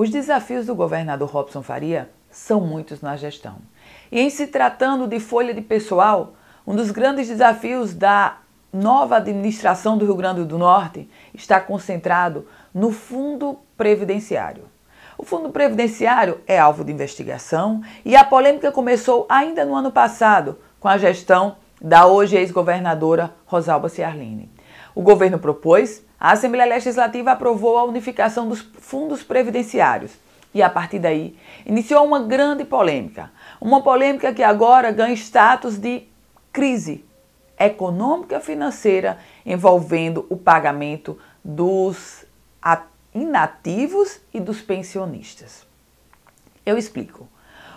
Os desafios do governador Robson Faria são muitos na gestão. E em se tratando de folha de pessoal, um dos grandes desafios da nova administração do Rio Grande do Norte está concentrado no fundo previdenciário. O fundo previdenciário é alvo de investigação e a polêmica começou ainda no ano passado com a gestão da hoje ex-governadora Rosalba Ciarline. O governo propôs, a Assembleia Legislativa aprovou a unificação dos fundos previdenciários. E a partir daí, iniciou uma grande polêmica. Uma polêmica que agora ganha status de crise econômica financeira envolvendo o pagamento dos inativos e dos pensionistas. Eu explico.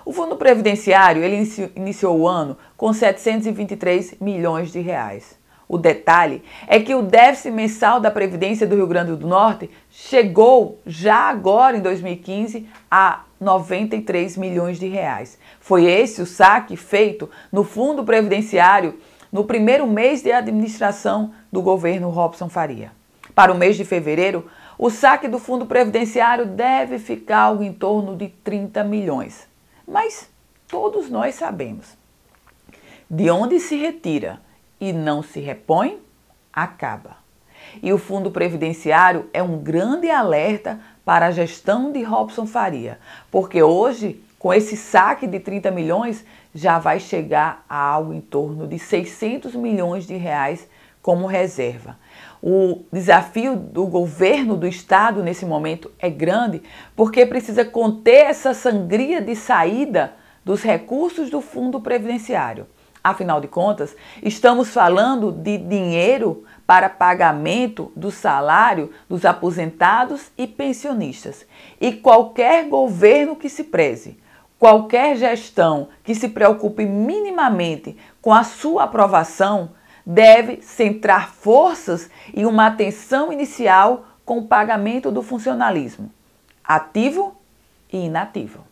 O fundo previdenciário ele iniciou o ano com 723 milhões de reais. O detalhe é que o déficit mensal da Previdência do Rio Grande do Norte chegou já agora em 2015 a 93 milhões de reais. Foi esse o saque feito no fundo previdenciário no primeiro mês de administração do governo Robson Faria. Para o mês de fevereiro, o saque do fundo previdenciário deve ficar algo em torno de 30 milhões. Mas todos nós sabemos de onde se retira e não se repõe, acaba. E o fundo previdenciário é um grande alerta para a gestão de Robson Faria, porque hoje, com esse saque de 30 milhões, já vai chegar a algo em torno de 600 milhões de reais como reserva. O desafio do governo do estado nesse momento é grande, porque precisa conter essa sangria de saída dos recursos do fundo previdenciário. Afinal de contas, estamos falando de dinheiro para pagamento do salário dos aposentados e pensionistas. E qualquer governo que se preze, qualquer gestão que se preocupe minimamente com a sua aprovação, deve centrar forças e uma atenção inicial com o pagamento do funcionalismo, ativo e inativo.